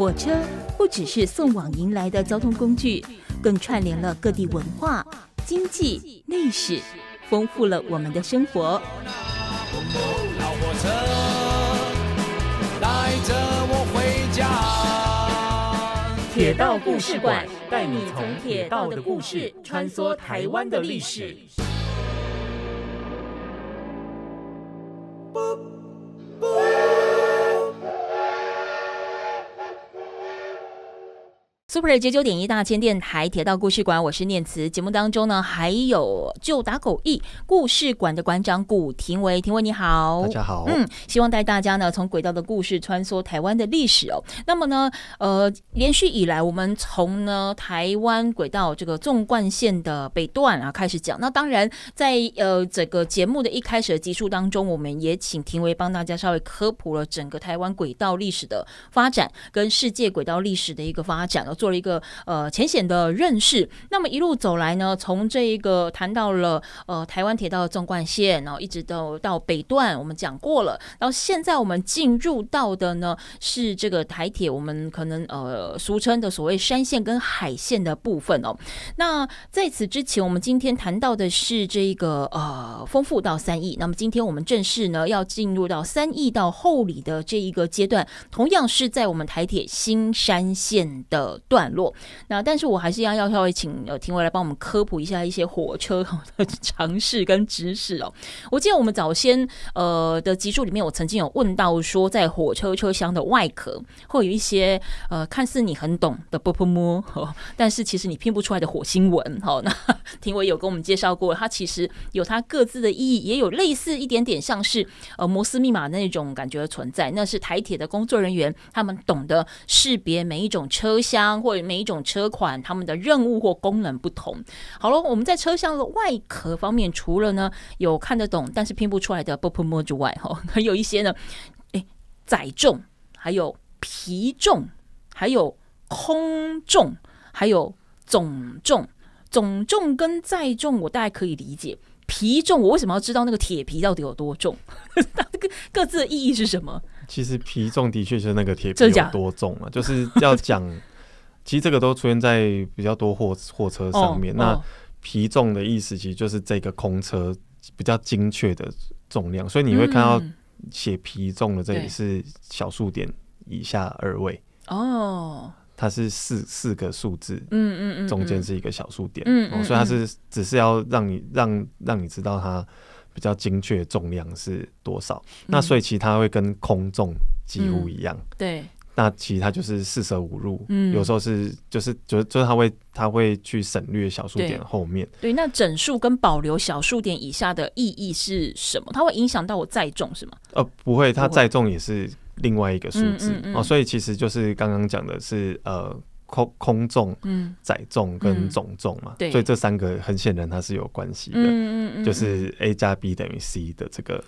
火车不只是送往迎来的交通工具，更串联了各地文化、经济、历史，丰富了我们的生活。老火车带着我回家，铁道故事馆带你从铁道的故事穿梭台湾的历史。台北九九点一大千电台铁道故事馆，我是念慈。节目当中呢，还有就打狗驿故事馆的馆长古廷伟。廷伟你好，大家好。嗯，希望带大家呢，从轨道的故事穿梭台湾的历史哦。那么呢，呃，连续以来，我们从呢台湾轨道这个纵贯线的北段啊开始讲。那当然，在呃整个节目的一开始的集数当中，我们也请廷伟帮大家稍微科普了整个台湾轨道历史的发展，跟世界轨道历史的一个发展，然做。一个呃浅显的认识。那么一路走来呢，从这一个谈到了呃台湾铁道纵贯线，然后一直到到北段，我们讲过了。然后现在我们进入到的呢是这个台铁我们可能呃俗称的所谓山线跟海线的部分哦。那在此之前，我们今天谈到的是这一个呃丰富到三亿。那么今天我们正式呢要进入到三亿到后里的这一个阶段，同样是在我们台铁新山线的段。散落，那但是我还是要要稍微请呃庭伟来帮我们科普一下一些火车 的常识跟知识哦。我记得我们早先呃的集数里面，我曾经有问到说，在火车车厢的外壳会有一些呃看似你很懂的波波摩，但是其实你拼不出来的火星文。好，那 庭伟有跟我们介绍过，它其实有它各自的意义，也有类似一点点像是呃摩斯密码那种感觉的存在。那是台铁的工作人员，他们懂得识别每一种车厢。或每一种车款，他们的任务或功能不同。好了，我们在车厢的外壳方面，除了呢有看得懂但是拼不出来的 BOP m o d 外，哈，还有一些呢，哎，载重，还有皮重，还有空重，还有总重。总重跟载重我大概可以理解，皮重我为什么要知道那个铁皮到底有多重？那各各自的意义是什么？其实皮重的确是那个铁皮有多重啊，就是要讲。其实这个都出现在比较多货货车上面。那皮重的意思，其实就是这个空车比较精确的重量，所以你会看到写皮重的这里是小数点以下二位哦，它是四四个数字，嗯嗯嗯，中间是一个小数点，嗯，所以它是只是要让你让让你知道它比较精确重量是多少，那所以其他会跟空重几乎一样，对。那其实它就是四舍五入，有时候是就是就是就是他会他会去省略小数点后面。对，那整数跟保留小数点以下的意义是什么？它会影响到我再重是吗？呃，不会，它再重也是另外一个数字哦。所以其实就是刚刚讲的是呃空空重、嗯载重跟总重嘛。对，所以这三个很显然它是有关系的，嗯就是 a 加 b 等于 c 的这个。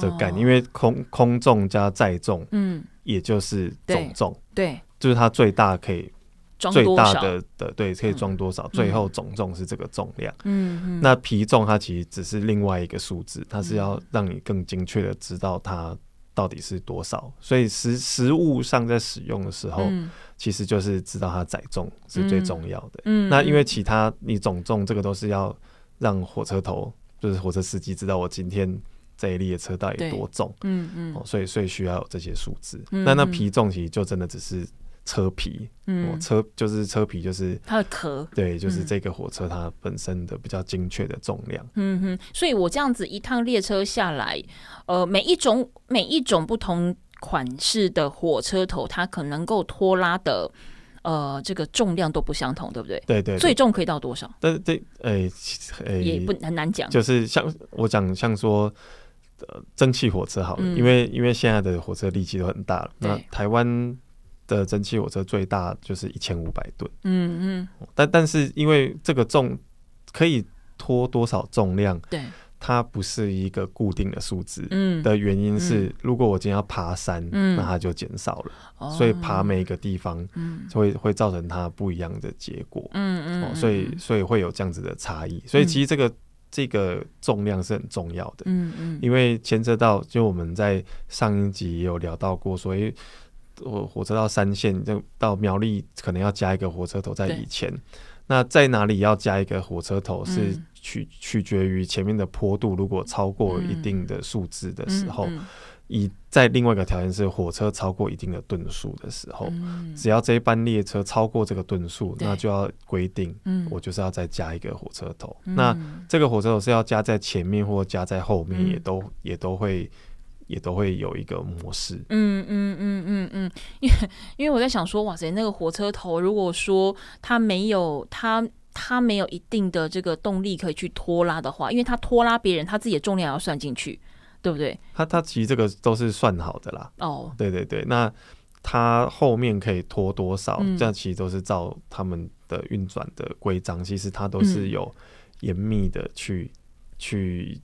的概念因为空空重加载重，嗯，也就是总重，对，就是它最大可以最大的的，对，可以装多少，最后总重是这个重量，嗯嗯，那皮重它其实只是另外一个数字，它是要让你更精确的知道它到底是多少，所以实实物上在使用的时候，其实就是知道它载重是最重要的，嗯，那因为其他你总重这个都是要让火车头，就是火车司机知道我今天。这一列车到底多重？嗯嗯，所以所以需要有这些数字。那那皮重其实就真的只是车皮，嗯，车就是车皮就是它的壳。对，就是这个火车它本身的比较精确的重量。嗯哼，所以我这样子一趟列车下来，呃，每一种每一种不同款式的火车头，它可能够拖拉的，呃，这个重量都不相同，对不对？对对，最重可以到多少？但是这哎哎也不很难讲，就是像我讲像说。蒸汽火车好了，因为因为现在的火车力气都很大了。那台湾的蒸汽火车最大就是一千五百吨。嗯嗯，但但是因为这个重可以拖多少重量，对它不是一个固定的数字。嗯，的原因是，如果我今天要爬山，嗯，那它就减少了。所以爬每一个地方，就会会造成它不一样的结果。嗯嗯，所以所以会有这样子的差异。所以其实这个。这个重量是很重要的，嗯嗯，因为牵涉到，就我们在上一集也有聊到过，所以火火车到三线就到苗栗可能要加一个火车头，在以前，那在哪里要加一个火车头是取取决于前面的坡度，如果超过一定的数字的时候。以在另外一个条件是火车超过一定的吨数的时候，只要这一班列车超过这个吨数，那就要规定，嗯，我就是要再加一个火车头。那这个火车头是要加在前面或加在后面，也都也都会也都会有一个模式。嗯嗯嗯嗯嗯，因为因为我在想说，哇塞，那个火车头如果说它没有它它没有一定的这个动力可以去拖拉的话，因为它拖拉别人，它自己的重量要算进去。对不对？他他其实这个都是算好的啦。哦，对对对，那他后面可以拖多少？这样其实都是照他们的运转的规章，其实他都是有严密的去去。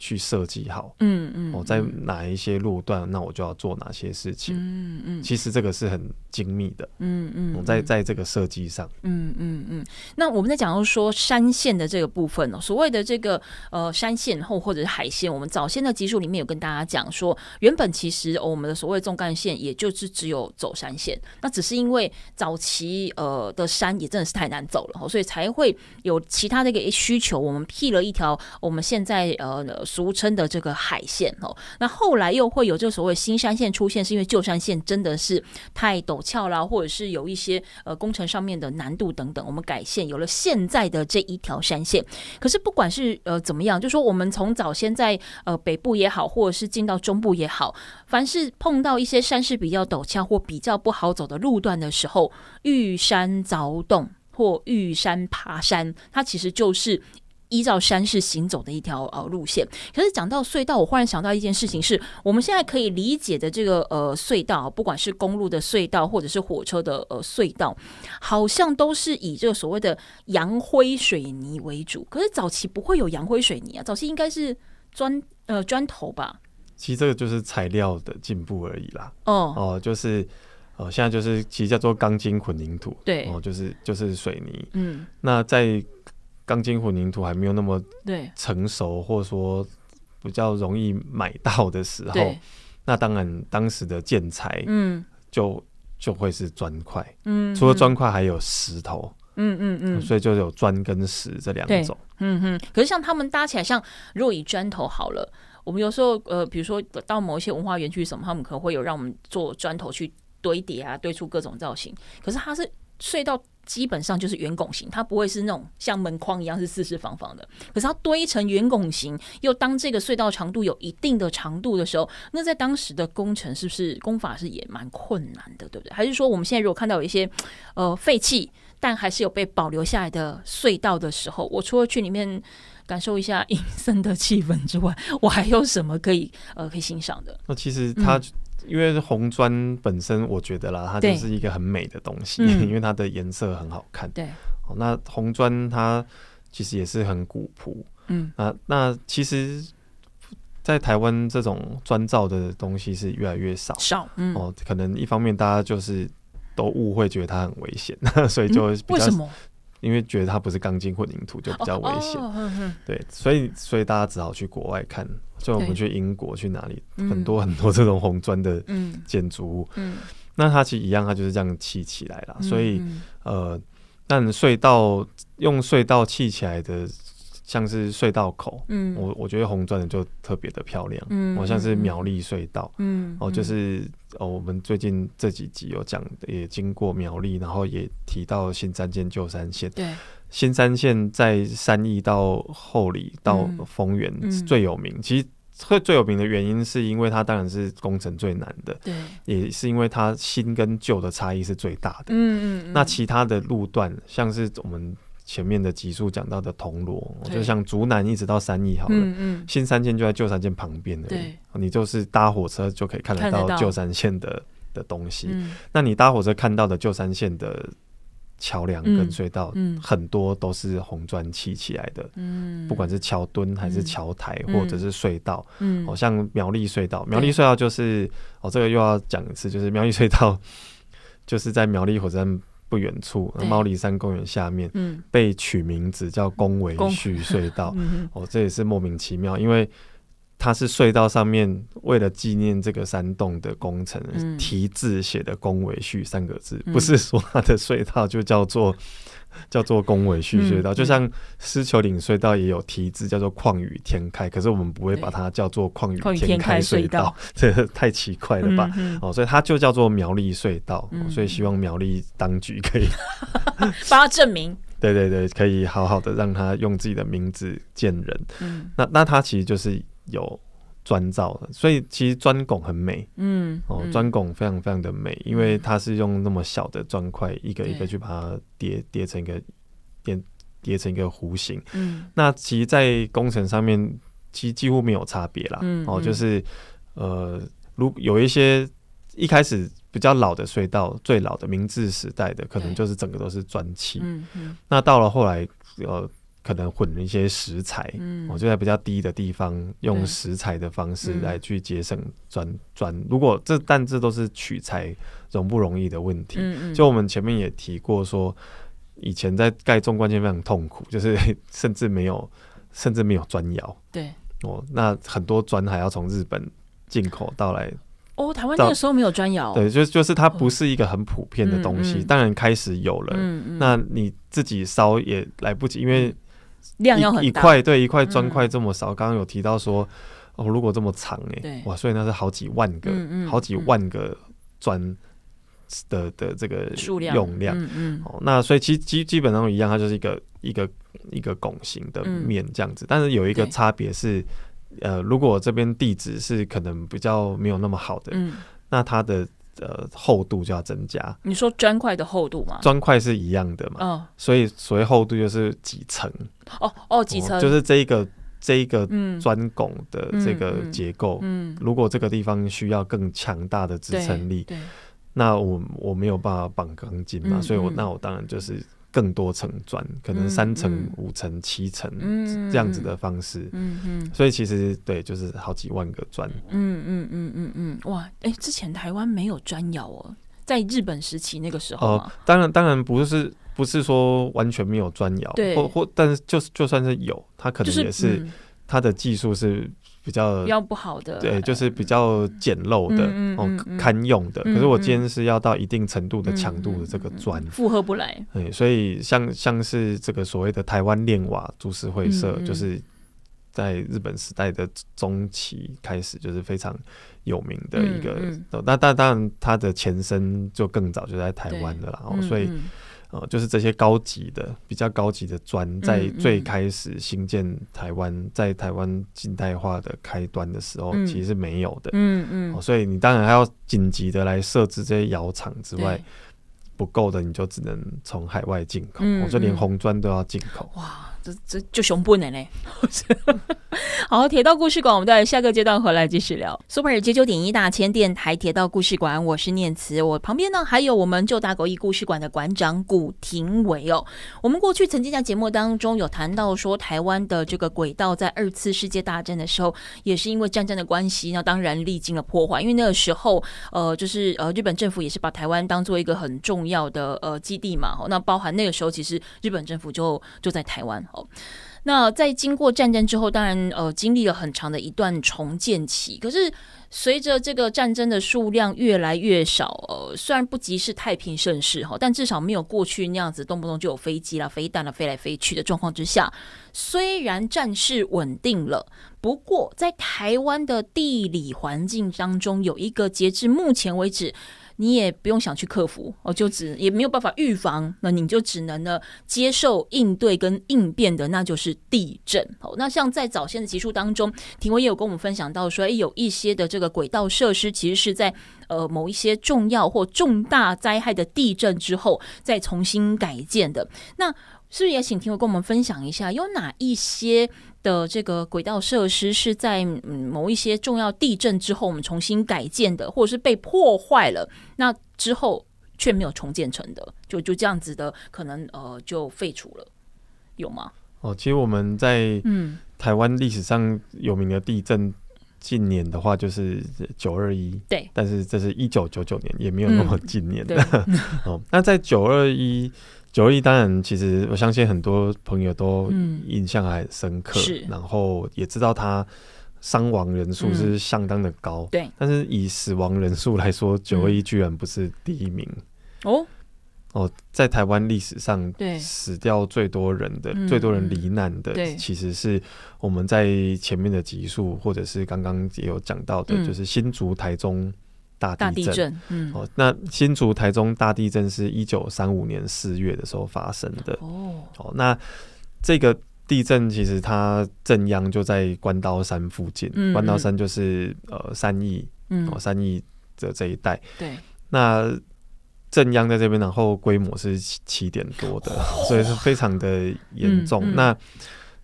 去设计好，嗯嗯，我在哪一些路段，那我就要做哪些事情，嗯嗯，其实这个是很精密的，嗯嗯，我在在这个设计上，嗯嗯嗯。那我们在讲到说山线的这个部分呢，所谓的这个呃山线后或者是海线，我们早先的集数里面有跟大家讲说，原本其实我们的所谓纵干线，也就是只有走山线，那只是因为早期呃的山也真的是太难走了，所以才会有其他的一个需求，我们辟了一条我们现在呃。俗称的这个海线哦，那后来又会有这个所谓新山线出现，是因为旧山线真的是太陡峭啦，或者是有一些呃工程上面的难度等等，我们改线有了现在的这一条山线。可是不管是呃怎么样，就说我们从早先在呃北部也好，或者是进到中部也好，凡是碰到一些山势比较陡峭或比较不好走的路段的时候，遇山凿洞或遇山爬山，它其实就是。依照山势行走的一条呃路线，可是讲到隧道，我忽然想到一件事情，是我们现在可以理解的这个呃隧道，不管是公路的隧道或者是火车的呃隧道，好像都是以这个所谓的洋灰水泥为主。可是早期不会有洋灰水泥啊，早期应该是砖呃砖头吧？其实这个就是材料的进步而已啦。哦哦，就是哦，现在就是其实叫做钢筋混凝土。对哦，就是就是水泥。嗯，那在。钢筋混凝土还没有那么成熟，或者说比较容易买到的时候，那当然当时的建材，嗯，就就会是砖块。嗯，除了砖块，还有石头，嗯嗯嗯，所以就有砖跟石这两种。嗯哼。可是像他们搭起来，像如果以砖头好了，我们有时候呃，比如说到某一些文化园区什么，他们可能会有让我们做砖头去堆叠啊，堆出各种造型。可是它是隧道。基本上就是圆拱形，它不会是那种像门框一样是四四方方的。可是它堆成圆拱形，又当这个隧道长度有一定的长度的时候，那在当时的工程是不是工法是也蛮困难的，对不对？还是说我们现在如果看到有一些呃废弃但还是有被保留下来的隧道的时候，我除了去里面感受一下阴森的气氛之外，我还有什么可以呃可以欣赏的？那其实它。因为红砖本身，我觉得啦，它就是一个很美的东西，因为它的颜色很好看。对，那红砖它其实也是很古朴。嗯，啊，那其实，在台湾这种砖造的东西是越来越少。少，哦，可能一方面大家就是都误会，觉得它很危险，所以就为什么？因为觉得它不是钢筋混凝土就比较危险，对，所以所以大家只好去国外看，所以我们去英国去哪里很多很多这种红砖的建筑物，那它其实一样，它就是这样砌起来了，所以呃，但隧道用隧道砌起来的。像是隧道口，嗯，我我觉得红砖的就特别的漂亮，嗯，好像是苗栗隧道，嗯，哦，就是哦，我们最近这几集有讲，也经过苗栗，然后也提到新三线旧三线，对，新三线在三义到后里到丰原最有名，其实最最有名的原因是因为它当然是工程最难的，对，也是因为它新跟旧的差异是最大的，嗯嗯嗯，那其他的路段像是我们。前面的集数讲到的铜锣，就像竹南一直到三义好了，新三线就在旧三线旁边的，你就是搭火车就可以看得到旧三线的的东西。那你搭火车看到的旧三线的桥梁跟隧道，很多都是红砖砌起来的，不管是桥墩还是桥台或者是隧道，嗯，像苗栗隧道，苗栗隧道就是哦，这个又要讲一次，就是苗栗隧道 就是在苗栗火车站。不远处，猫里山公园下面，被取名字叫“公维序隧道”。哦，这也是莫名其妙，因为它是隧道上面为了纪念这个山洞的工程，题字写的“公维序”三个字，不是说它的隧道就叫做。叫做公尾蓄隧道，就像狮球岭隧道也有题字叫做“旷宇天开”，可是我们不会把它叫做“旷宇天开隧道”，这太奇怪了吧？哦，所以它就叫做苗栗隧道。所以希望苗栗当局可以 帮他证明，对对对，可以好好的让他用自己的名字见人。嗯，那那他其实就是有。砖造的，所以其实砖拱很美，嗯，哦，砖拱非常非常的美，因为它是用那么小的砖块一个一个去把它叠叠成一个叠叠成一个弧形，嗯，那其实，在工程上面其实几乎没有差别啦，嗯，哦，就是呃，如有一些一开始比较老的隧道，最老的明治时代的，可能就是整个都是砖砌，嗯，那到了后来，呃。可能混了一些石材，嗯，就在比较低的地方用石材的方式来去节省砖砖。如果这，但这都是取材容不容易的问题。嗯嗯。就我们前面也提过说，以前在盖中关键非常痛苦，就是甚至没有，甚至没有砖窑。对哦，那很多砖还要从日本进口到来。哦，台湾那个时候没有砖窑。对，就就是它不是一个很普遍的东西。当然开始有了，嗯嗯。那你自己烧也来不及，因为。量要很大一块，对一块砖块这么少。刚刚有提到说，哦，如果这么长，哎，哇，所以那是好几万个，好几万个砖的的这个数量用量，嗯嗯。哦，那所以其基基本上一样，它就是一个一个一个拱形的面这样子。但是有一个差别是，呃，如果这边地址是可能比较没有那么好的，嗯，那它的。的厚度就要增加。你说砖块的厚度吗？砖块是一样的嘛？嗯，所以所谓厚度就是几层。哦哦，几层就是这一个这一个砖拱的这个结构。嗯，如果这个地方需要更强大的支撑力，那我我没有办法绑钢筋嘛，所以我那我当然就是。更多层砖，可能三层、五层、七层，嗯，这样子的方式，嗯嗯，所以其实对，就是好几万个砖，嗯嗯嗯嗯嗯，哇，哎，之前台湾没有砖窑哦，在日本时期那个时候当然当然不是不是说完全没有砖窑，对，或或但是就是就算是有，它可能也是它的技术是。比较较不好的，对，就是比较简陋的，哦，堪用的。可是我今天是要到一定程度的强度的这个砖，负荷不来。对，所以像像是这个所谓的台湾练瓦株式会社，就是在日本时代的中期开始，就是非常有名的一个。那但当然，它的前身就更早就在台湾的了。所以。呃，就是这些高级的、比较高级的砖，在最开始兴建台湾，在台湾近代化的开端的时候，其实是没有的。嗯嗯。所以你当然还要紧急的来设置这些窑厂之外不够的，你就只能从海外进口。嗯。就连红砖都要进口。哇。这这就熊不能嘞！好，铁道故事馆，我们在下个阶段回来继续聊。Super 节九点一，大千电台铁道故事馆，我是念慈，我旁边呢还有我们旧大狗一故事馆的馆长古廷伟哦。我们过去曾经在节目当中有谈到说，台湾的这个轨道在二次世界大战的时候，也是因为战争的关系，那当然历经了破坏，因为那个时候呃，就是呃日本政府也是把台湾当做一个很重要的呃基地嘛。那包含那个时候，其实日本政府就就在台湾。哦，那在经过战争之后，当然呃经历了很长的一段重建期。可是随着这个战争的数量越来越少，呃，虽然不及是太平盛世哈，但至少没有过去那样子动不动就有飞机啦、飞弹啦飞来飞去的状况之下。虽然战事稳定了，不过在台湾的地理环境当中，有一个截至目前为止。你也不用想去克服，哦，就只也没有办法预防，那你就只能呢接受应对跟应变的，那就是地震。哦，那像在早先的集数当中，庭文也有跟我们分享到，说哎有一些的这个轨道设施，其实是在呃某一些重要或重大灾害的地震之后再重新改建的。那是不是也请听我跟我们分享一下，有哪一些的这个轨道设施是在嗯、某一些重要地震之后，我们重新改建的，或者是被破坏了，那之后却没有重建成的，就就这样子的，可能呃就废除了，有吗？哦，其实我们在嗯台湾历史上有名的地震，近年的话就是九二一，对，但是这是一九九九年，也没有那么近年的 哦。那在九二一。九一当然，其实我相信很多朋友都印象还很深刻，然后也知道他伤亡人数是相当的高，对。但是以死亡人数来说，九二一居然不是第一名哦哦，在台湾历史上，对死掉最多人的、最多人罹难的，其实是我们在前面的集数，或者是刚刚也有讲到的，就是新竹台中。大地震，嗯，哦，那新竹台中大地震是一九三五年四月的时候发生的。哦，哦，那这个地震其实它震央就在关刀山附近，关刀山就是呃三义，嗯，三义的这一带。对，那镇央在这边，然后规模是七点多的，所以是非常的严重。那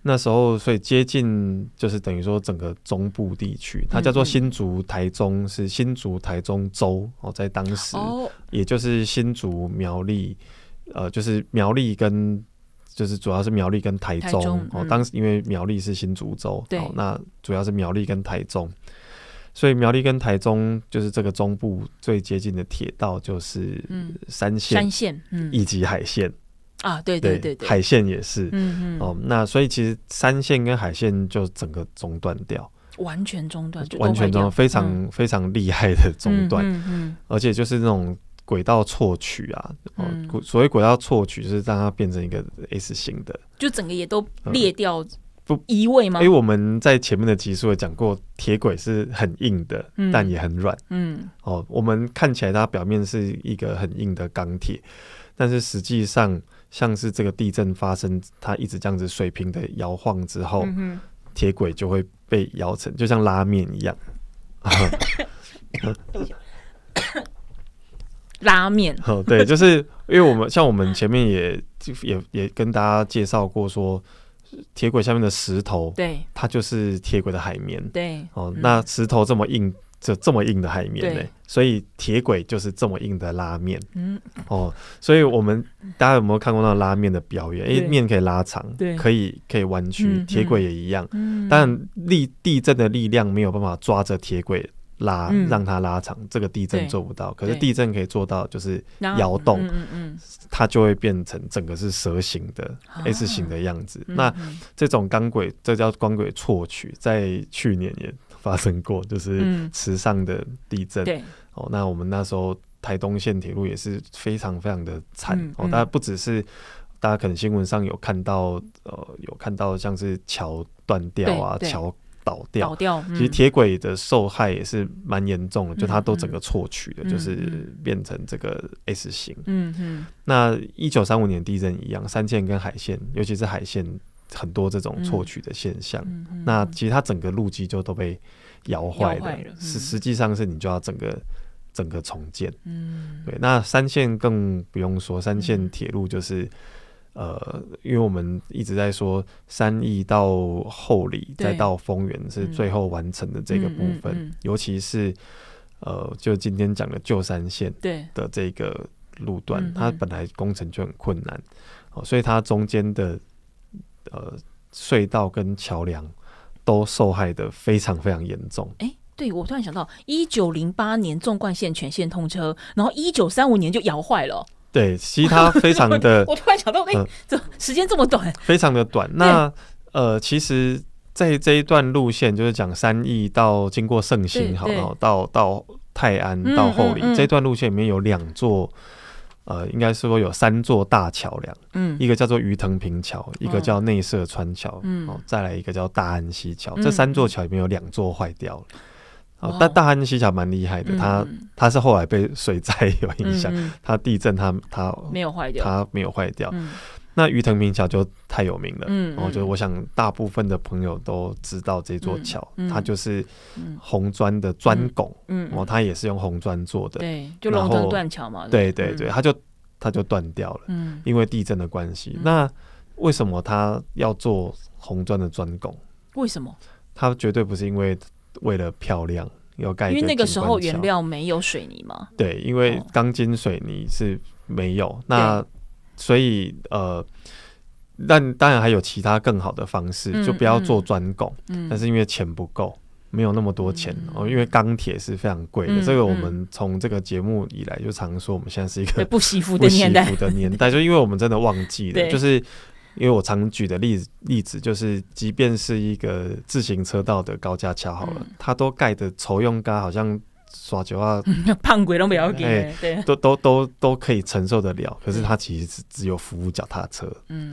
那时候，所以接近就是等于说整个中部地区，它叫做新竹台中，是新竹台中州哦，在当时，也就是新竹苗栗，呃，就是苗栗跟就是主要是苗栗跟台中哦，当时因为苗栗是新竹州，对，那主要是苗栗跟台中，所以苗栗跟台中就是这个中部最接近的铁道就是三线、三线以及海线。啊，对对对对，海线也是，嗯嗯哦，那所以其实三线跟海线就整个中断掉，完全中断，完全中断，非常非常厉害的中断，嗯嗯，而且就是那种轨道错取啊，哦，所谓轨道错取就是让它变成一个 S 型的，就整个也都裂掉，不移位吗？因为我们在前面的集数也讲过，铁轨是很硬的，但也很软，嗯哦，我们看起来它表面是一个很硬的钢铁，但是实际上。像是这个地震发生，它一直这样子水平的摇晃之后，铁轨就会被摇成，就像拉面一样。拉面，哦，对，就是因为我们像我们前面也也也跟大家介绍过，说铁轨下面的石头，对，它就是铁轨的海绵，对，哦，那石头这么硬。这这么硬的海面呢，所以铁轨就是这么硬的拉面。嗯，哦，所以我们大家有没有看过那拉面的表演？因为面可以拉长，对，可以可以弯曲。铁轨也一样，但力地震的力量没有办法抓着铁轨拉，让它拉长，这个地震做不到。可是地震可以做到，就是摇动，嗯嗯，它就会变成整个是蛇形的 S 形的样子。那这种钢轨，这叫光轨错曲。在去年也。发生过，就是池上的地震。对哦，那我们那时候台东线铁路也是非常非常的惨哦。家不只是大家可能新闻上有看到，呃，有看到像是桥断掉啊，桥倒掉。倒掉。其实铁轨的受害也是蛮严重的，就它都整个错取的，就是变成这个 S 型。嗯嗯。那一九三五年地震一样，三线跟海线，尤其是海线。很多这种错取的现象，那其实它整个路基就都被摇坏的，实实际上是你就要整个整个重建。嗯，对。那三线更不用说，三线铁路就是呃，因为我们一直在说三义到后里再到丰原是最后完成的这个部分，尤其是呃，就今天讲的旧三线的这个路段，它本来工程就很困难，哦，所以它中间的。呃，隧道跟桥梁都受害的非常非常严重。哎，对我突然想到，一九零八年纵贯线全线通车，然后一九三五年就摇坏了。对，其实它非常的……我突然想到，哎，怎么时间这么短？非常的短。那呃，其实，在这一段路线，就是讲三义到经过盛行，好，然后到到泰安到后里这段路线里面有两座。呃，应该是说有三座大桥梁，嗯，一个叫做鱼藤平桥，一个叫内设川桥，嗯，再来一个叫大安溪桥。这三座桥里面有两座坏掉了，哦，但大安溪桥蛮厉害的，它它是后来被水灾有影响，它地震它它没有坏掉，它没有坏掉。那鱼藤明桥就太有名了，然后就得我想大部分的朋友都知道这座桥，它就是红砖的砖拱，然后它也是用红砖做的，对，就龙争断桥嘛，对对对，它就它就断掉了，嗯，因为地震的关系。那为什么它要做红砖的砖拱？为什么？它绝对不是因为为了漂亮要盖因为那个时候原料没有水泥嘛。对，因为钢筋水泥是没有那。所以，呃，但当然还有其他更好的方式，就不要做专供。嗯，但是因为钱不够，没有那么多钱哦。因为钢铁是非常贵的，这个我们从这个节目以来就常说，我们现在是一个不惜福的年代。的年代，就因为我们真的忘记了，就是因为我常举的例子例子，就是即便是一个自行车道的高架桥好了，它都盖的愁用钢，好像。刷脚啊，胖鬼都不要紧，都都都都可以承受得了。可是它其实只只有服务脚踏车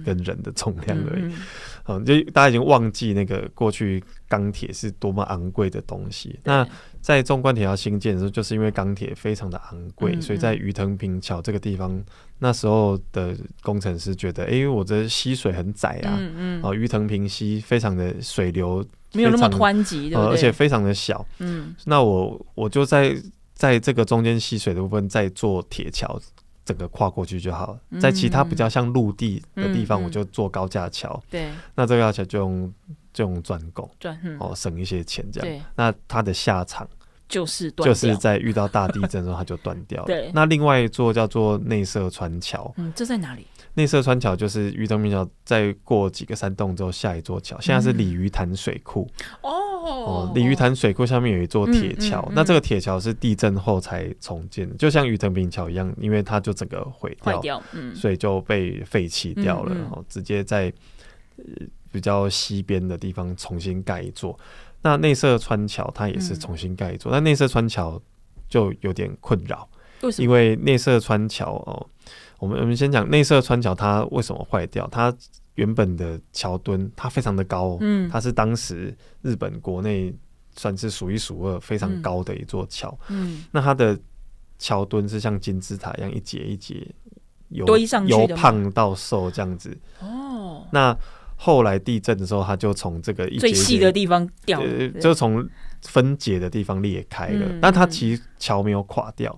跟人的重量而已。好，就大家已经忘记那个过去。钢铁是多么昂贵的东西。那在纵贯铁桥新建的时候，就是因为钢铁非常的昂贵，所以在鱼藤坪桥这个地方，那时候的工程师觉得，哎，我的溪水很窄啊，哦，鱼藤坪溪非常的水流没有那么湍急，而且非常的小。嗯，那我我就在在这个中间溪水的部分再做铁桥，整个跨过去就好了。在其他比较像陆地的地方，我就做高架桥。对，那这高架桥就用。就用钻工哦，省一些钱这样。那它的下场就是断就是在遇到大地震之后，它就断掉了。对。那另外一座叫做内设川桥。嗯，这在哪里？内设川桥就是玉登平桥，再过几个山洞之后下一座桥。现在是鲤鱼潭水库。哦。哦。鲤鱼潭水库下面有一座铁桥，那这个铁桥是地震后才重建，的，就像鱼登平桥一样，因为它就整个毁掉，所以就被废弃掉了，然后直接在。比较西边的地方重新盖一座，那内设川桥它也是重新盖一座，但内设川桥就有点困扰，因为内设川桥哦，我们我们先讲内设川桥它为什么坏掉，它原本的桥墩它非常的高，嗯，它是当时日本国内算是数一数二非常高的一座桥，嗯，那它的桥墩是像金字塔一样一节一节由由胖到瘦这样子，哦，那。后来地震的时候，它就从这个最细的地方掉，就从分解的地方裂开了。那它其实桥没有垮掉，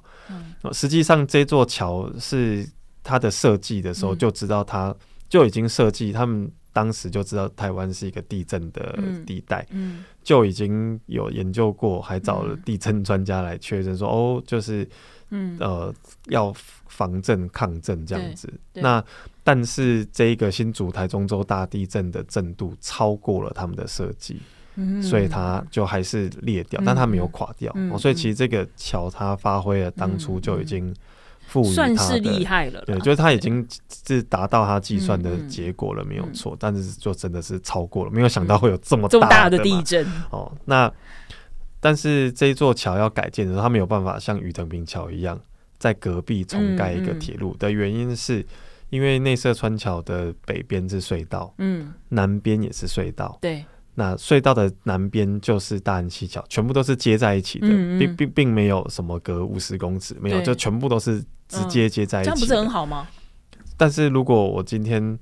实际上这座桥是它的设计的时候就知道它就已经设计他们。当时就知道台湾是一个地震的地带，就已经有研究过，还找了地震专家来确认说，哦，就是，嗯，呃，要防震抗震这样子。那但是这一个新竹台中州大地震的震度超过了他们的设计，所以它就还是裂掉，但它没有垮掉。所以其实这个桥它发挥了当初就已经。算是厉害了，对，就是他已经是达到他计算的结果了，没有错，但是就真的是超过了，没有想到会有这么大的地震哦。那但是这座桥要改建的时候，他没有办法像于藤平桥一样在隔壁重盖一个铁路的原因，是因为内设川桥的北边是隧道，嗯，南边也是隧道，对。那隧道的南边就是大安溪桥，全部都是接在一起的，并并并没有什么隔五十公尺，没有，就全部都是。直接接在一起，这样不是很好吗？但是如果我今天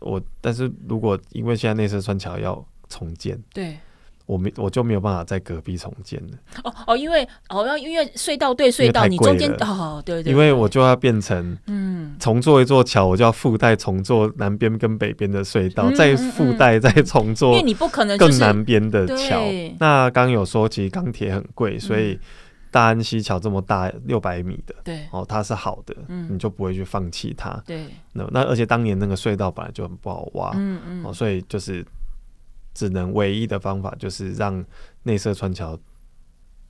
我但是如果因为现在内山穿桥要重建，对，我没我就没有办法在隔壁重建了。哦哦，因为哦，因为隧道对隧道，你中间哦对对，因为我就要变成嗯，重做一座桥，我就要附带重做南边跟北边的隧道，再附带再重做，因为你不可能更南边的桥。那刚有说，其实钢铁很贵，所以。大安溪桥这么大，六百米的，对，哦，它是好的，嗯，你就不会去放弃它，对。那那而且当年那个隧道本来就很不好挖，嗯嗯，哦，所以就是只能唯一的方法就是让内设穿桥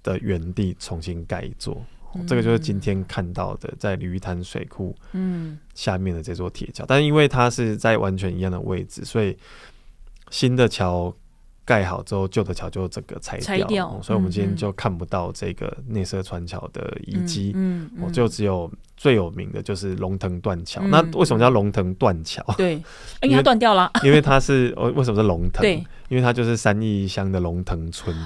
的原地重新盖一座，这个就是今天看到的在鱼潭水库嗯下面的这座铁桥，但因为它是在完全一样的位置，所以新的桥。盖好之后，旧的桥就整个拆掉，所以我们今天就看不到这个内设穿桥的遗迹。我就只有最有名的就是龙腾断桥。那为什么叫龙腾断桥？对，因为它断掉了。因为它是为什么是龙腾？因为它就是三义乡的龙腾村，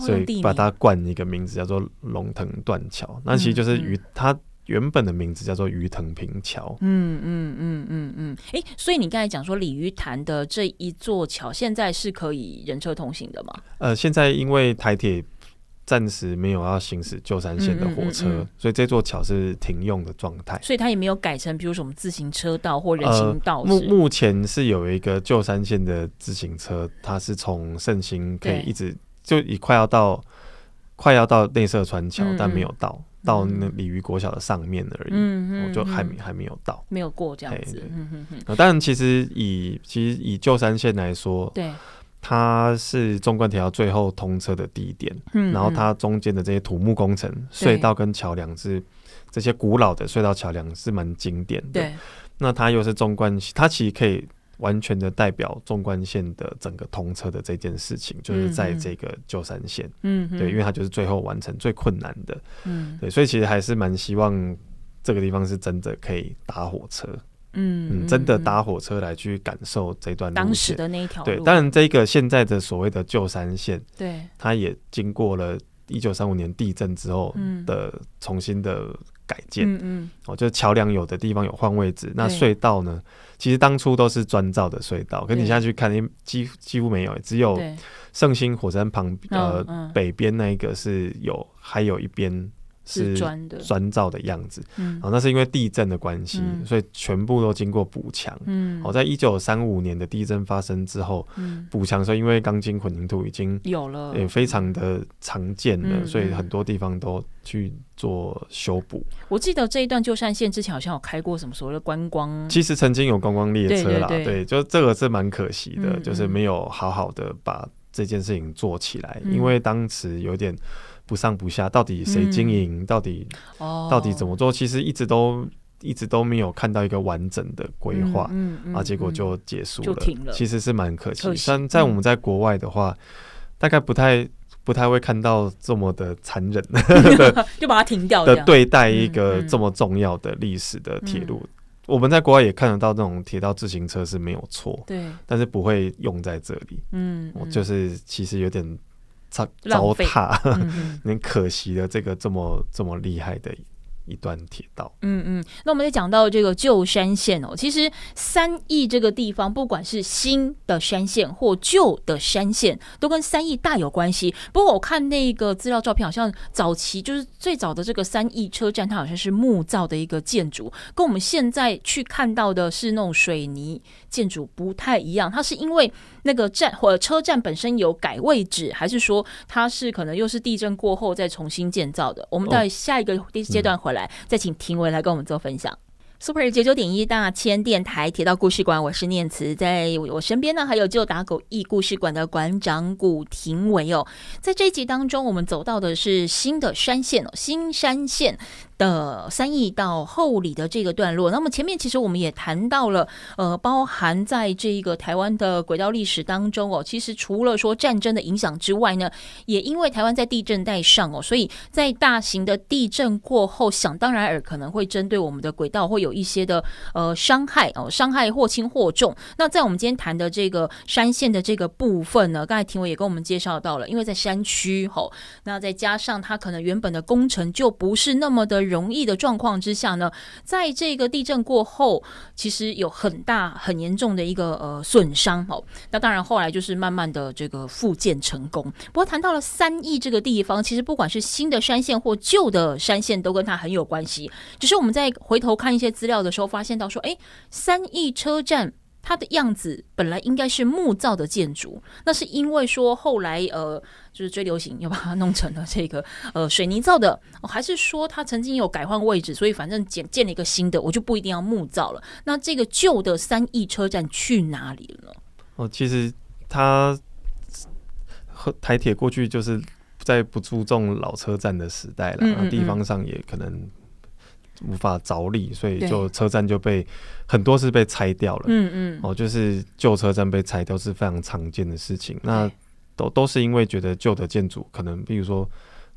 所以把它冠一个名字叫做龙腾断桥。那其实就是与它。原本的名字叫做鱼藤平桥。嗯嗯嗯嗯嗯。哎，所以你刚才讲说鲤鱼潭的这一座桥现在是可以人车通行的吗？呃，现在因为台铁暂时没有要行驶旧山线的火车，所以这座桥是停用的状态。所以它也没有改成，比如什么自行车道或人行道。目目前是有一个旧山线的自行车，它是从圣心可以一直就已快要到快要到内设穿桥，但没有到。到那鲤鱼国小的上面而已，我就还没还没有到，没有过这样子。嗯嗯但其实以其实以旧山线来说，对，它是中铁桥最后通车的地点，嗯，然后它中间的这些土木工程、隧道跟桥梁是这些古老的隧道桥梁是蛮经典的。对，那它又是中关它其实可以。完全的代表纵贯线的整个通车的这件事情，就是在这个旧山线，嗯，对，因为它就是最后完成最困难的，嗯，对，所以其实还是蛮希望这个地方是真的可以搭火车，嗯，真的搭火车来去感受这段当时的那一条，对，当然这个现在的所谓的旧山线，对，它也经过了一九三五年地震之后的重新的改建，嗯嗯，我觉得桥梁有的地方有换位置，那隧道呢？其实当初都是专造的隧道，可你现在去看，几几乎没有，只有圣心火山旁呃北边那一个是有，还有一边。是砖的砖造的样子，哦，那是因为地震的关系，所以全部都经过补强。嗯，我在一九三五年的地震发生之后，补强的时候，因为钢筋混凝土已经有了，也非常的常见了，所以很多地方都去做修补。我记得这一段旧山线之前好像有开过什么所谓的观光，其实曾经有观光列车啦，对，就这个是蛮可惜的，就是没有好好的把这件事情做起来，因为当时有点。不上不下，到底谁经营？到底，哦，到底怎么做？其实一直都一直都没有看到一个完整的规划，嗯，啊，结果就结束了，了。其实是蛮可惜，然在我们在国外的话，大概不太不太会看到这么的残忍，就把它停掉的对待一个这么重要的历史的铁路。我们在国外也看得到，这种铁道自行车是没有错，对，但是不会用在这里。嗯，我就是其实有点。糟蹋，很可惜的这个这么这么厉害的一段铁道。嗯嗯，那我们在讲到这个旧山线哦，其实三义这个地方，不管是新的山线或旧的山线，都跟三义大有关系。不过我看那个资料照片，好像早期就是最早的这个三义车站，它好像是木造的一个建筑，跟我们现在去看到的是那种水泥建筑不太一样。它是因为那个站或车站本身有改位置，还是说它是可能又是地震过后再重新建造的？我们到下一个阶段回来再请庭文来跟我们做分享。Super 九九点一大千电台铁道故事馆，我是念慈，在我身边呢还有旧打狗驿故事馆的馆长古廷伟哦。在这集当中，我们走到的是新的山线哦，新山线。的三义到后里的这个段落，那么前面其实我们也谈到了，呃，包含在这个台湾的轨道历史当中哦，其实除了说战争的影响之外呢，也因为台湾在地震带上哦，所以在大型的地震过后，想当然尔可能会针对我们的轨道会有一些的呃伤害哦，伤害或轻或重。那在我们今天谈的这个山线的这个部分呢，刚才庭伟也跟我们介绍到了，因为在山区哦，那再加上它可能原本的工程就不是那么的。容易的状况之下呢，在这个地震过后，其实有很大很严重的一个呃损伤哦。那当然，后来就是慢慢的这个复建成功。不过谈到了三义这个地方，其实不管是新的山线或旧的山线，都跟它很有关系。只是我们在回头看一些资料的时候，发现到说，哎，三义车站。它的样子本来应该是木造的建筑，那是因为说后来呃，就是最流行又把它弄成了这个呃水泥造的，还是说它曾经有改换位置，所以反正建建了一个新的，我就不一定要木造了。那这个旧的三亿车站去哪里了？呢？哦，其实它台铁过去就是在不注重老车站的时代了，地方上也可能。无法着力，所以就车站就被很多是被拆掉了。嗯嗯，哦，就是旧车站被拆掉是非常常见的事情。那都都是因为觉得旧的建筑可能，比如说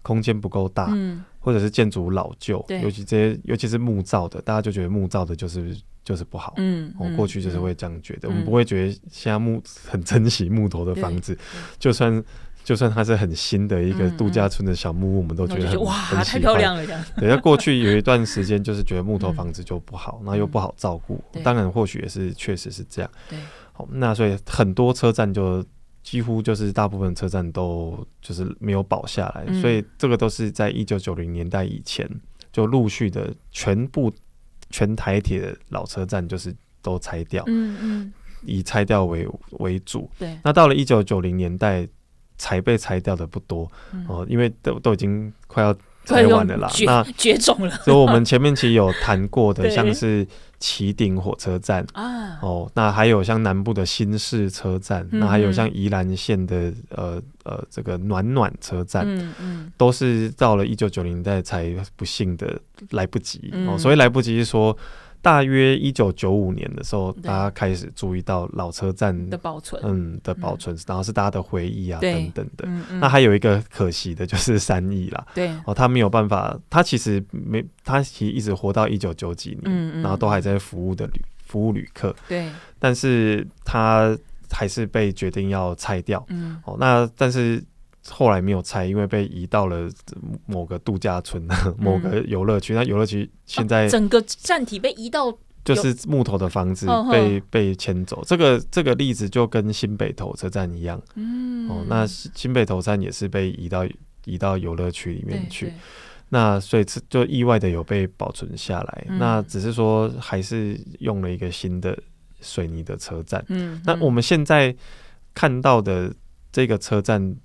空间不够大，或者是建筑老旧，尤其这些尤其是木造的，大家就觉得木造的就是就是不好。嗯，我过去就是会这样觉得，我们不会觉得现在木 很珍惜木头的房子，就算。就算它是很新的一个度假村的小木屋，我们都觉得哇，太漂亮了。这等下 过去有一段时间，就是觉得木头房子就不好，那又不好照顾。当然，或许也是确实是这样。对，好，那所以很多车站就几乎就是大部分车站都就是没有保下来，所以这个都是在一九九零年代以前就陆续的全部全台铁老车站就是都拆掉，嗯嗯，以拆掉为为主。对，那到了一九九零年代。才被拆掉的不多哦，因为都都已经快要拆完了啦，那绝种了。所以我们前面其实有谈过的，像是旗顶火车站啊，哦，那还有像南部的新市车站，那还有像宜兰县的呃呃这个暖暖车站，嗯嗯，都是到了一九九零代才不幸的来不及哦，所以来不及说。大约一九九五年的时候，大家开始注意到老车站的保存，嗯，的保存，然后是大家的回忆啊，等等的。那还有一个可惜的就是三亿啦，对，哦，他没有办法，他其实没，他其实一直活到一九九几年，然后都还在服务的旅服务旅客，对，但是他还是被决定要拆掉，嗯，哦，那但是。后来没有拆，因为被移到了某个度假村、某个游乐区。那游乐区现在整个站体被移到，就是木头的房子被被迁走。这个这个例子就跟新北投车站一样。嗯，哦，那新北投站也是被移到移到游乐区里面去。那所以就意外的有被保存下来。那只是说还是用了一个新的水泥的车站。嗯，那我们现在看到的这个车站。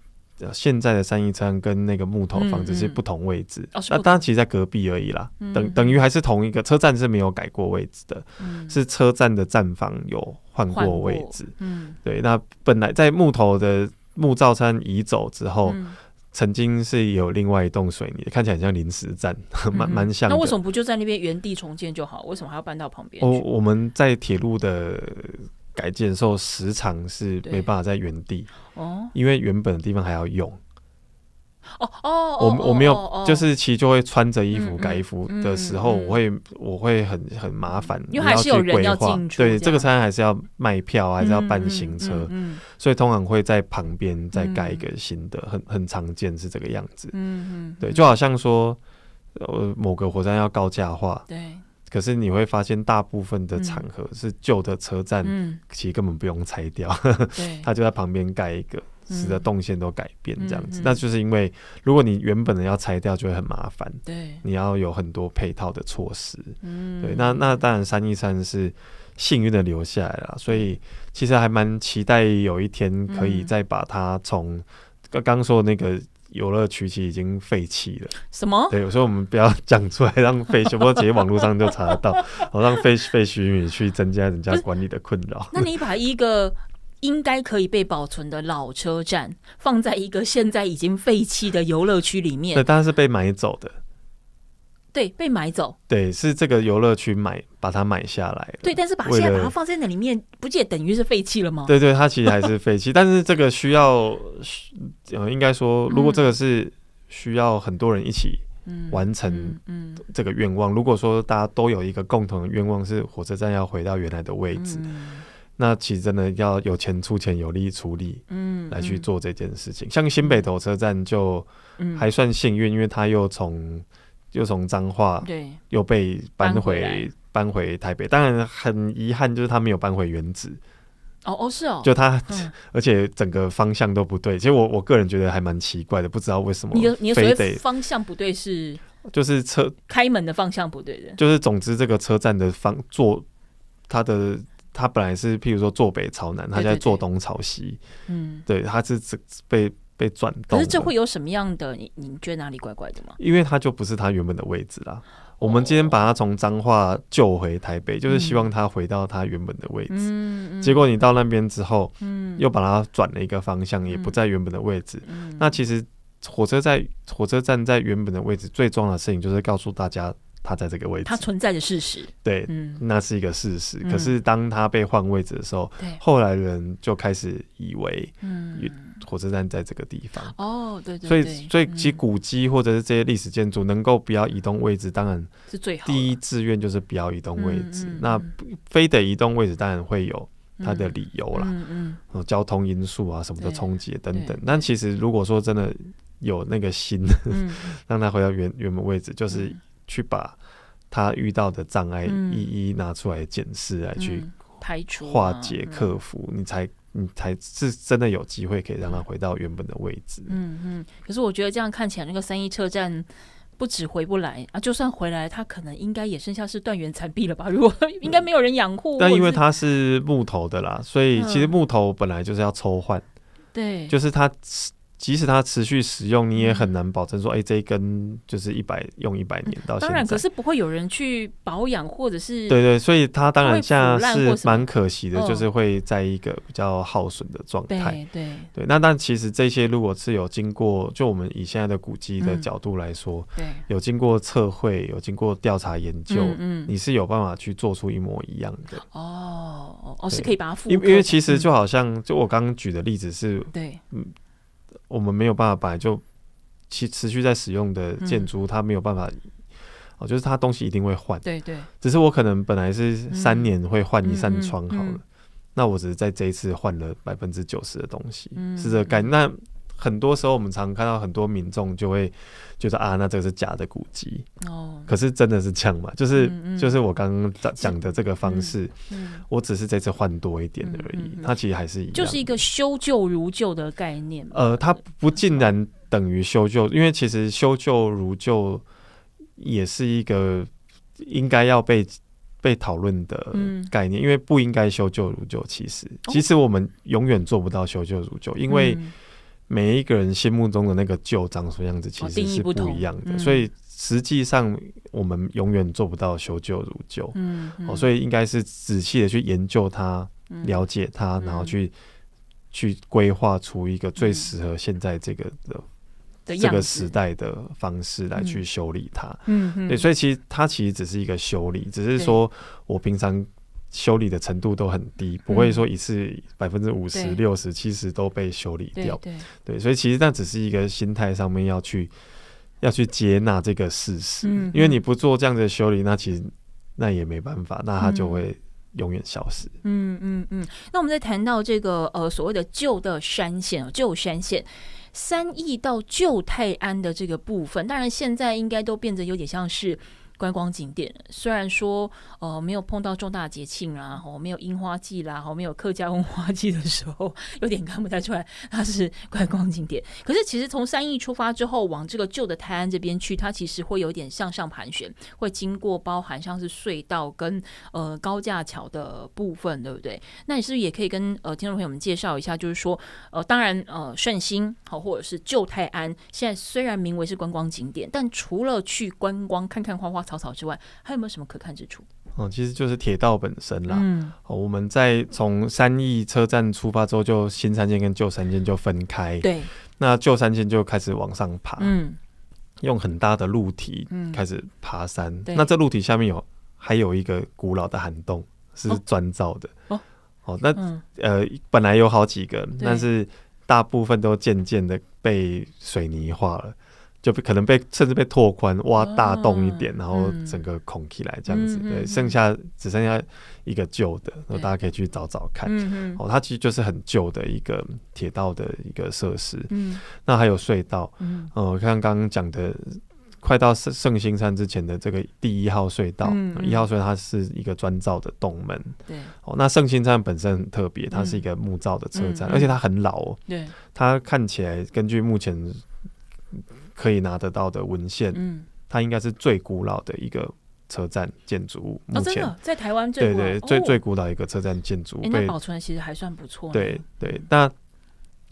现在的三一餐跟那个木头房子是不同位置，那当然其实，在隔壁而已啦，等等于还是同一个车站是没有改过位置的，是车站的站房有换过位置。嗯，对，那本来在木头的木造餐移走之后，曾经是有另外一栋水泥，看起来很像临时站，蛮蛮像。那为什么不就在那边原地重建就好？为什么还要搬到旁边？我我们在铁路的。改建的时候，时常是没办法在原地哦，因为原本的地方还要用。哦哦，我我没有，就是其实就会穿着衣服改衣服的时候，我会我会很很麻烦。因为还是有人要进对这个餐还是要卖票，还是要办新车，所以通常会在旁边再盖一个新的，很很常见是这个样子。嗯嗯，对，就好像说，呃，某个火车站要高价化，对。可是你会发现，大部分的场合是旧的车站，其实根本不用拆掉，它就在旁边盖一个，使得动线都改变这样子。那就是因为，如果你原本的要拆掉，就会很麻烦，对，你要有很多配套的措施。对，那那当然，三一三是幸运的留下来了，所以其实还蛮期待有一天可以再把它从刚刚说的那个。游乐区其实已经废弃了。什么？对，有时候我们不要讲出来让废弃，不过接网络上就查得到。好，让废废墟去增加人家管理的困扰。那你把一个应该可以被保存的老车站放在一个现在已经废弃的游乐区里面？对，当然是被买走的。对，被买走。对，是这个游乐区买把它买下来。对，但是把现在把它放在那里面，不也等于是废弃了吗？对对，它其实还是废弃。但是这个需要，呃，应该说，如果这个是需要很多人一起，嗯，完成，嗯，这个愿望。如果说大家都有一个共同的愿望，是火车站要回到原来的位置，那其实真的要有钱出钱，有力出力，嗯，来去做这件事情。像新北头车站就还算幸运，因为它又从。又从彰化对，又被搬回搬回台北。当然很遗憾，就是他没有搬回原址。哦哦是哦，就他，而且整个方向都不对。其实我我个人觉得还蛮奇怪的，不知道为什么。你的你的所谓方向不对是？就是车开门的方向不对的。就是总之这个车站的方坐，它的他本来是譬如说坐北朝南，他现在坐东朝西。嗯，对，他是这被。被转动，可是这会有什么样的？你你觉得哪里怪怪的吗？因为它就不是它原本的位置啦。我们今天把它从彰化救回台北，就是希望它回到它原本的位置。嗯结果你到那边之后，嗯，又把它转了一个方向，也不在原本的位置。那其实火车在火车站在原本的位置，最重要的事情就是告诉大家它在这个位置，它存在的事实。对，嗯，那是一个事实。可是当它被换位置的时候，后来人就开始以为，嗯。火车站在这个地方哦，对，所以所以其古迹或者是这些历史建筑能够不要移动位置，当然是最好。第一志愿就是不要移动位置。那非得移动位置，当然会有它的理由啦，嗯，交通因素啊，什么的冲击等等。但其实如果说真的有那个心，让他回到原原本位置，就是去把他遇到的障碍一一拿出来检视来去排除化解克服，你才。你才是真的有机会可以让它回到原本的位置。嗯嗯，可是我觉得这样看起来，那个三一车站不止回不来啊，就算回来，它可能应该也剩下是断垣残壁了吧？如果 应该没有人养护。但因为它是木头的啦，所以其实木头本来就是要抽换。对，就是它。即使它持续使用，你也很难保证说，哎，这一根就是一百用一百年到现在。当然，可是不会有人去保养或者是。对对，所以它当然现在是蛮可惜的，就是会在一个比较耗损的状态。对对对，那但其实这些如果是有经过，就我们以现在的古迹的角度来说，对，有经过测绘，有经过调查研究，嗯，你是有办法去做出一模一样的。哦哦，是可以把它复。因为因为其实就好像就我刚刚举的例子是，对，嗯。我们没有办法摆，就其持续在使用的建筑，它没有办法，哦，就是它东西一定会换。对对。只是我可能本来是三年会换一扇窗，好了，那我只是在这一次换了百分之九十的东西，是这个概念。那。很多时候，我们常看到很多民众就会觉得啊，那这个是假的古籍哦。可是真的是这样吗？就是就是我刚刚讲的这个方式，我只是这次换多一点而已。它其实还是一，就是一个修旧如旧的概念。呃，它不竟然等于修旧，因为其实修旧如旧也是一个应该要被被讨论的概念，因为不应该修旧如旧。其实，其实我们永远做不到修旧如旧，因为。每一个人心目中的那个旧长什么样子，其实是不一样的。所以实际上我们永远做不到修旧如旧。嗯，哦，所以应该是仔细的去研究它，了解它，然后去去规划出一个最适合现在这个的这个时代的方式来去修理它。嗯嗯。对，所以其实它其实只是一个修理，只是说我平常。修理的程度都很低，不会说一次百分之五十、六十、七十都被修理掉。对，所以其实那只是一个心态上面要去要去接纳这个事实，因为你不做这样的修理，那其实那也没办法，那它就会永远消失。嗯嗯嗯。那我们在谈到这个呃所谓的旧的山线，旧山线三义到旧泰安的这个部分，当然现在应该都变得有点像是。观光景点虽然说，呃，没有碰到重大节庆啦，吼，没有樱花季啦，吼，没有客家文化季的时候，有点看不太出来它是观光景点。可是其实从三义出发之后，往这个旧的泰安这边去，它其实会有点向上盘旋，会经过包含像是隧道跟呃高架桥的部分，对不对？那你是不是也可以跟呃听众朋友们介绍一下，就是说，呃，当然呃顺心好，或者是旧泰安，现在虽然名为是观光景点，但除了去观光看看花花。草草之外，还有没有什么可看之处？嗯，其实就是铁道本身啦。嗯，我们在从三义车站出发之后，就新三线跟旧三线就分开。对，那旧三线就开始往上爬。嗯，用很大的路体开始爬山。那这路体下面有还有一个古老的涵洞，是砖造的。哦，哦，那呃，本来有好几个，但是大部分都渐渐的被水泥化了。就可能被甚至被拓宽、挖大洞一点，然后整个孔起来这样子，对，剩下只剩下一个旧的，那大家可以去找找看。哦，它其实就是很旧的一个铁道的一个设施。嗯，那还有隧道。嗯，我看刚刚讲的，快到圣圣心山之前的这个第一号隧道，一号隧道它是一个砖造的洞门。对，哦，那圣心山本身很特别，它是一个木造的车站，而且它很老。对，它看起来根据目前。可以拿得到的文献，它应该是最古老的一个车站建筑物。目前、在台湾最对对最最古老一个车站建筑，物，那保存其实还算不错。对对，那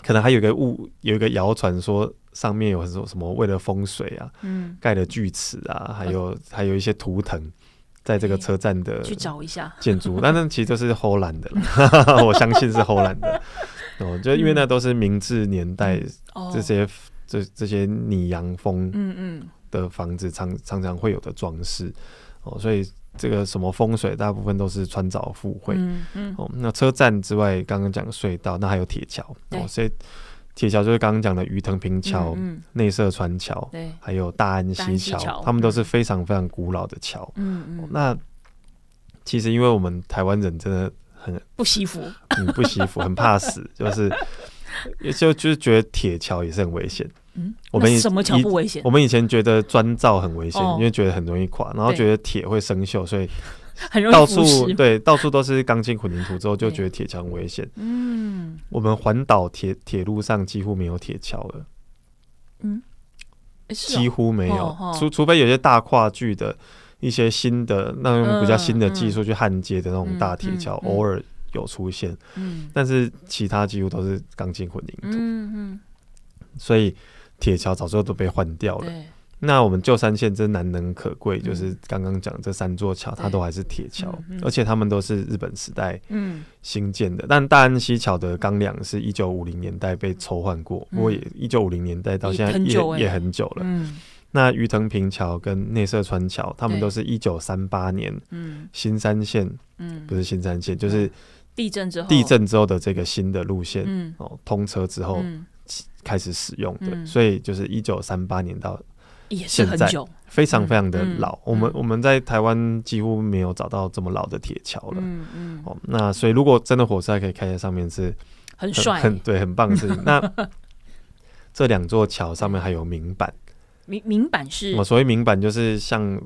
可能还有个物，有一个谣传说上面有很多什么为了风水啊，嗯，盖了巨齿啊，还有还有一些图腾，在这个车站的去找一下建筑，但那其实都是荷兰的，我相信是荷兰的哦，就因为那都是明治年代这些。这这些拟洋风嗯嗯的房子常常常会有的装饰哦，所以这个什么风水大部分都是穿凿附会嗯嗯哦。那车站之外，刚刚讲隧道，那还有铁桥哦。所以铁桥就是刚刚讲的鱼藤平桥、内设川桥，对，还有大安溪桥，他们都是非常非常古老的桥。嗯嗯。那其实因为我们台湾人真的很不惜福，很不惜福，很怕死，就是也就就是觉得铁桥也是很危险。我们什么桥不危险？我们以前觉得砖造很危险，因为觉得很容易垮，然后觉得铁会生锈，所以 到处对到处都是钢筋混凝土之后，就觉得铁桥很危险。嗯，我们环岛铁铁路上几乎没有铁桥了。嗯，几乎没有，除除非有些大跨距的一些新的那种比较新的技术去焊接的那种大铁桥，偶尔有出现。嗯，但是其他几乎都是钢筋混凝土。嗯嗯，所以。铁桥早就都被换掉了。那我们旧三线真难能可贵，就是刚刚讲这三座桥，它都还是铁桥，而且他们都是日本时代嗯新建的。但大安溪桥的钢梁是一九五零年代被抽换过，过也一九五零年代到现在也也很久了。嗯。那鱼藤平桥跟内设川桥，他们都是一九三八年新三线嗯不是新三线，就是地震之后地震之后的这个新的路线嗯哦通车之后嗯。开始使用的，所以就是一九三八年到，现在，非常非常的老。我们我们在台湾几乎没有找到这么老的铁桥了。嗯嗯。哦，那所以如果真的火车还可以开在上面是，很帅，很对，很棒事情。那这两座桥上面还有明板，明明板是，我所谓明板就是像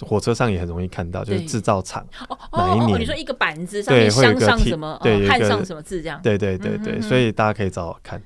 火车上也很容易看到，就是制造厂。哦哦哦，你说一个板子上面镶上什么，对，焊上什么字这样？对对对对，所以大家可以找找看。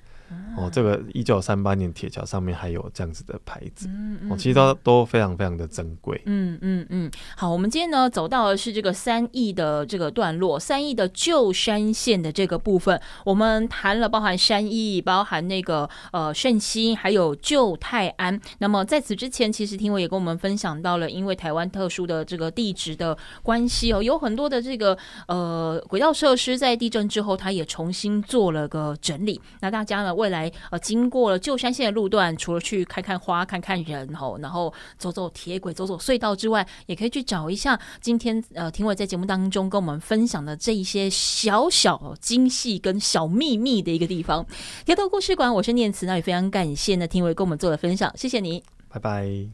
哦，这个一九三八年铁桥上面还有这样子的牌子，嗯嗯，其实都都非常非常的珍贵，嗯嗯嗯。好，我们今天呢走到的是这个三义的这个段落，三义的旧山线的这个部分，我们谈了包含山义，包含那个呃顺心，还有旧泰安。那么在此之前，其实听伟也跟我们分享到了，因为台湾特殊的这个地质的关系哦，有很多的这个呃轨道设施在地震之后，它也重新做了个整理。那大家呢，未来呃，经过了旧山线的路段，除了去看看花、看看人吼，然后走走铁轨、走走隧道之外，也可以去找一下今天呃，庭伟在节目当中跟我们分享的这一些小小精细跟小秘密的一个地方。铁头故事馆，我是念慈，那也非常感谢呢，庭伟跟我们做的分享，谢谢你，拜拜。